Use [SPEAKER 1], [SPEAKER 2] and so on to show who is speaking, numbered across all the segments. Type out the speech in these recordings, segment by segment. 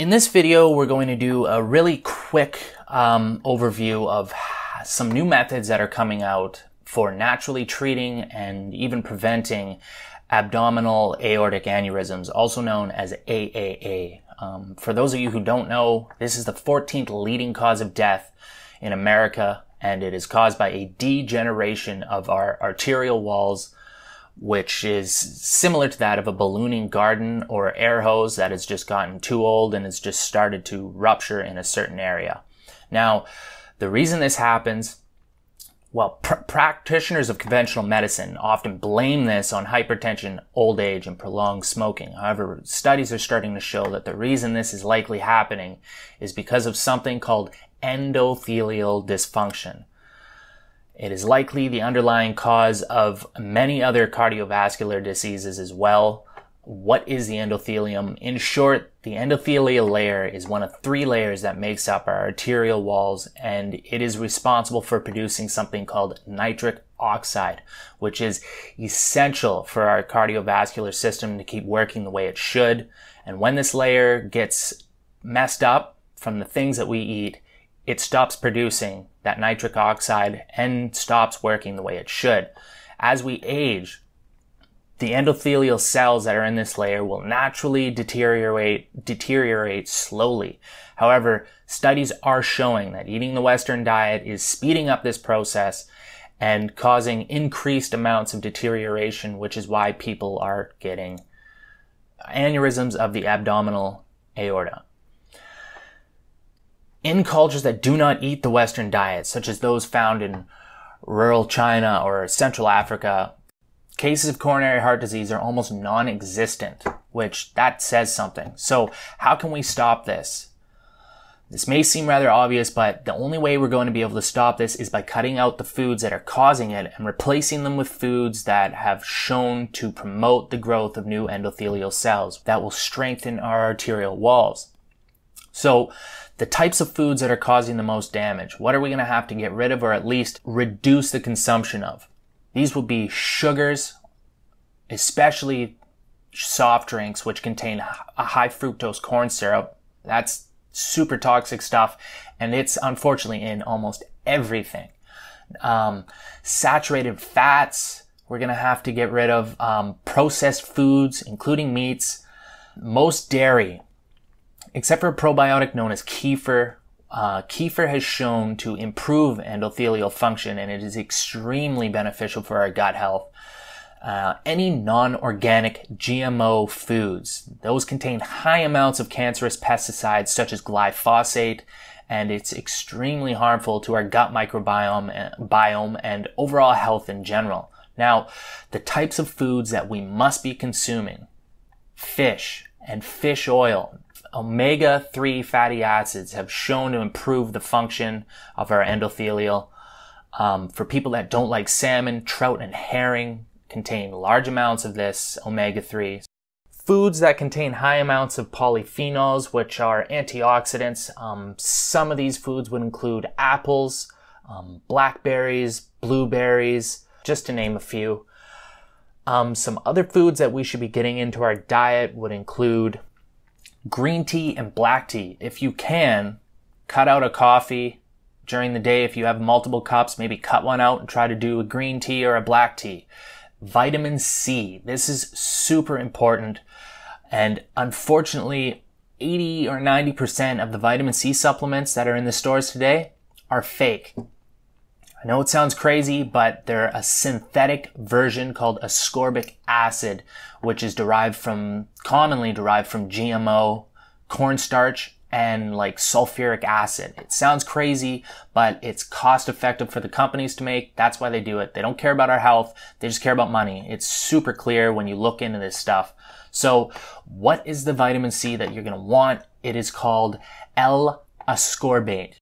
[SPEAKER 1] In this video, we're going to do a really quick um, overview of some new methods that are coming out for naturally treating and even preventing abdominal aortic aneurysms, also known as AAA. Um, for those of you who don't know, this is the 14th leading cause of death in America, and it is caused by a degeneration of our arterial walls which is similar to that of a ballooning garden or air hose that has just gotten too old and has just started to rupture in a certain area. Now, the reason this happens well, pr practitioners of conventional medicine often blame this on hypertension, old age, and prolonged smoking. However, studies are starting to show that the reason this is likely happening is because of something called endothelial dysfunction. It is likely the underlying cause of many other cardiovascular diseases as well. What is the endothelium? In short, the endothelial layer is one of three layers that makes up our arterial walls, and it is responsible for producing something called nitric oxide, which is essential for our cardiovascular system to keep working the way it should. And when this layer gets messed up from the things that we eat, it stops producing that nitric oxide and stops working the way it should. As we age, the endothelial cells that are in this layer will naturally deteriorate, deteriorate slowly. However, studies are showing that eating the Western diet is speeding up this process and causing increased amounts of deterioration, which is why people are getting aneurysms of the abdominal aorta in cultures that do not eat the Western diet, such as those found in rural China or Central Africa, cases of coronary heart disease are almost non-existent, which that says something. So how can we stop this? This may seem rather obvious, but the only way we're going to be able to stop this is by cutting out the foods that are causing it and replacing them with foods that have shown to promote the growth of new endothelial cells that will strengthen our arterial walls. So the types of foods that are causing the most damage, what are we going to have to get rid of or at least reduce the consumption of? These will be sugars, especially soft drinks, which contain a high fructose corn syrup. That's super toxic stuff. And it's unfortunately in almost everything. Um, saturated fats. We're going to have to get rid of um, processed foods, including meats. Most dairy, except for a probiotic known as kefir. Uh, kefir has shown to improve endothelial function and it is extremely beneficial for our gut health. Uh, any non-organic GMO foods. Those contain high amounts of cancerous pesticides such as glyphosate, and it's extremely harmful to our gut microbiome eh, biome and overall health in general. Now, the types of foods that we must be consuming. Fish and fish oil omega 3 fatty acids have shown to improve the function of our endothelial. Um, for people that don't like salmon, trout, and herring contain large amounts of this omega 3. Foods that contain high amounts of polyphenols, which are antioxidants. Um, some of these foods would include apples, um, blackberries, blueberries, just to name a few. Um, some other foods that we should be getting into our diet would include green tea and black tea. If you can, cut out a coffee during the day. If you have multiple cups, maybe cut one out and try to do a green tea or a black tea. Vitamin C. This is super important. And unfortunately, 80 or 90% of the vitamin C supplements that are in the stores today are fake. I know it sounds crazy, but they're a synthetic version called ascorbic acid, which is derived from, commonly derived from GMO, cornstarch, and like sulfuric acid. It sounds crazy, but it's cost effective for the companies to make. That's why they do it. They don't care about our health. They just care about money. It's super clear when you look into this stuff. So what is the vitamin C that you're going to want? It is called L-ascorbate.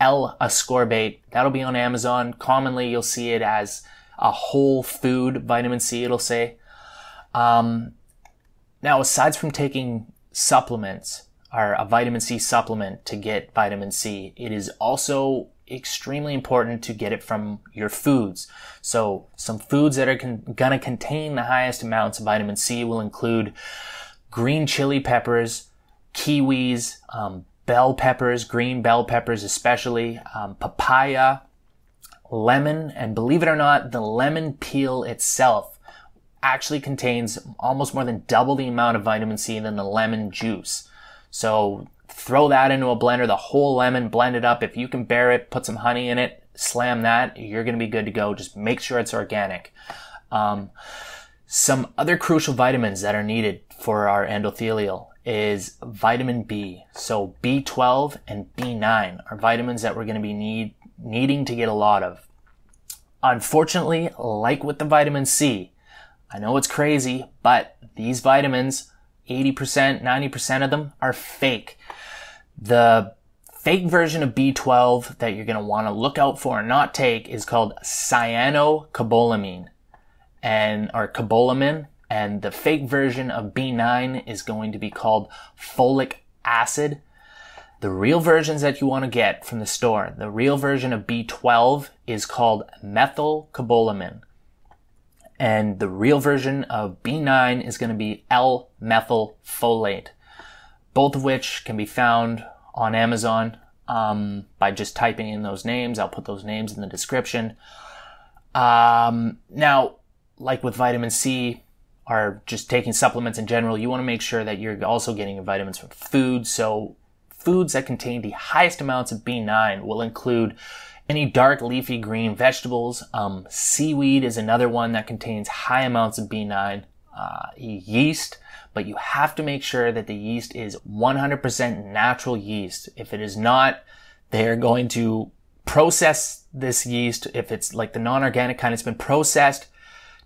[SPEAKER 1] L ascorbate. That'll be on Amazon. Commonly, you'll see it as a whole food vitamin C, it'll say. Um, now, aside from taking supplements or a vitamin C supplement to get vitamin C, it is also extremely important to get it from your foods. So some foods that are con- gonna contain the highest amounts of vitamin C will include green chili peppers, kiwis, um, bell peppers, green bell peppers especially, um, papaya, lemon, and believe it or not, the lemon peel itself actually contains almost more than double the amount of vitamin C than the lemon juice. So throw that into a blender, the whole lemon, blend it up. If you can bear it, put some honey in it, slam that, you're gonna be good to go. Just make sure it's organic. Um, some other crucial vitamins that are needed for our endothelial is vitamin B. So B12 and B9 are vitamins that we're going to be need, needing to get a lot of. Unfortunately, like with the vitamin C, I know it's crazy, but these vitamins, 80%, 90% of them are fake. The fake version of B12 that you're going to want to look out for and not take is called cyanocobalamin, and or cobalamin and the fake version of B9 is going to be called folic acid. The real versions that you want to get from the store, the real version of B12 is called methylcobalamin. And the real version of B9 is going to be L-methylfolate, both of which can be found on Amazon um, by just typing in those names. I'll put those names in the description. Um, now, like with vitamin C, are just taking supplements in general, you want to make sure that you're also getting your vitamins from food. So foods that contain the highest amounts of B9 will include any dark leafy green vegetables. Um, seaweed is another one that contains high amounts of B9. Uh, yeast, but you have to make sure that the yeast is 100% natural yeast. If it is not, they're going to process this yeast. If it's like the non-organic kind, it's been processed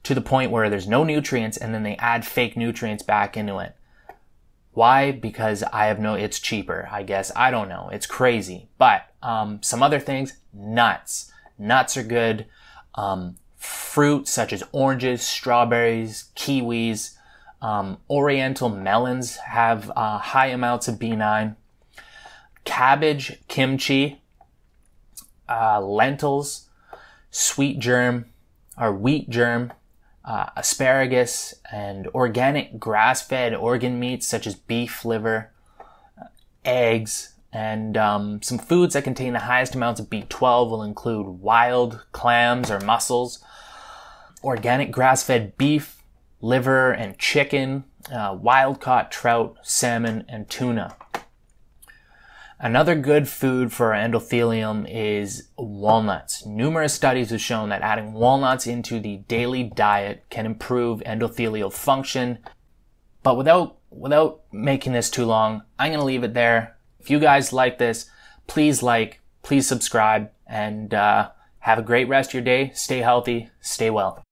[SPEAKER 1] to the point where there's no nutrients and then they add fake nutrients back into it. Why? Because I have no, it's cheaper, I guess. I don't know. It's crazy. But, um, some other things, nuts. Nuts are good. Um, fruit such as oranges, strawberries, kiwis, um, oriental melons have uh, high amounts of B9. Cabbage, kimchi, uh, lentils, sweet germ, or wheat germ, uh, asparagus and organic grass-fed organ meats such as beef liver, uh, eggs, and um, some foods that contain the highest amounts of B12 will include wild clams or mussels, organic grass-fed beef, liver, and chicken, uh, wild-caught trout, salmon, and tuna. Another good food for endothelium is walnuts. Numerous studies have shown that adding walnuts into the daily diet can improve endothelial function. But without, without making this too long, I'm going to leave it there. If you guys like this, please like, please subscribe, and uh, have a great rest of your day. Stay healthy, stay well.